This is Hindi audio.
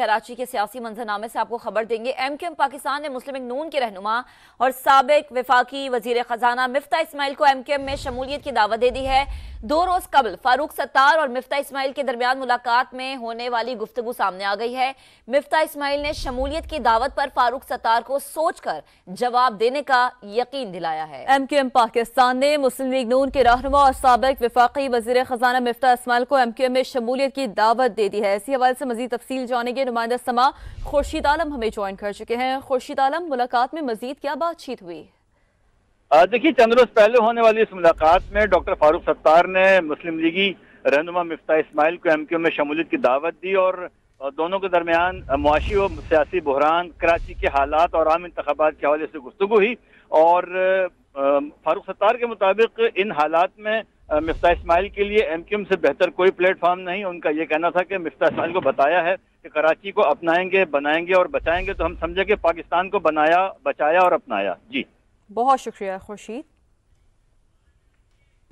कराची के सियासी मंजरनामे से आपको खबर देंगे एम क्यू एम पाकिस्तान ने मुस्लिम नून के रहनुमा और सबक विफाकी वजीर खजाना मिफ्ता इसमाइल को एम क्यू एम में शमूलियत की दावत दे दी है दो रोज कबल फारूक सत्तार और मिफ्ता इसमाइल के दरमियान मुलाकात में होने वाली गुफ्तु सामने आ गई है मिफ्ता इसमाइल ने शमूलियत की दावत पर फारूक सत्तार को सोचकर जवाब देने का यकीन दिलाया है एम क्यू एम पाकिस्तान ने मुस्लिम लीग नून के रहनुमा और सबक विफाकी वजीर खजाना मिफ्ता इसमाइल को एम क्यू एम में शमूलियत की दावत दे दी है इसी हवाले से मजीद तफसी जानेंगे नुमाइंदा समा खुर्शीद आलम हमें ज्वाइन कर चुके हैं खुर्शीद आलम मुलाकात में मजीद क्या बातचीत हुई देखिए चंद रोज पहले होने वाली इस मुलाकात में डॉक्टर फारूक सत्तार ने मुस्लिम लीगी रहनुमा मफ्ता इसमाइल को एम क्यू में शमूलियत की दावत दी और दोनों के दरमियान मुआशी और सियासी बहरान कराची के हालात और आम इंतबात के हवाले से गुफ्तु हुई और फारूक सत्तार के मुताबिक इन हालात में मफ्ता इस्माइल के लिए एम क्यू एम से बेहतर कोई प्लेटफॉर्म नहीं उनका ये कहना था कि मफ्ता इस्माइल को बताया है कि कराची को अपनाएंगे बनाएंगे और बचाएंगे तो हम समझेंगे पाकिस्तान को बनाया बचाया और अपनाया जी बहुत शुक्रिया खुर्शीद